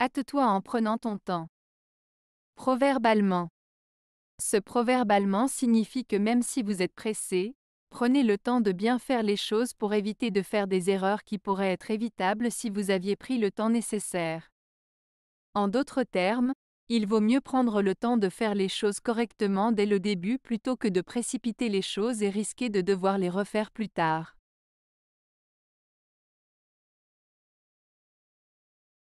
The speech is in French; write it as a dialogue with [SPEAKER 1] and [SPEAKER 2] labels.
[SPEAKER 1] Hâte-toi en prenant ton temps. Proverbe allemand. Ce proverbe allemand signifie que même si vous êtes pressé, prenez le temps de bien faire les choses pour éviter de faire des erreurs qui pourraient être évitables si vous aviez pris le temps nécessaire. En d'autres termes, il vaut mieux prendre le temps de faire les choses correctement dès le début plutôt que de précipiter les choses et risquer de devoir les refaire plus tard.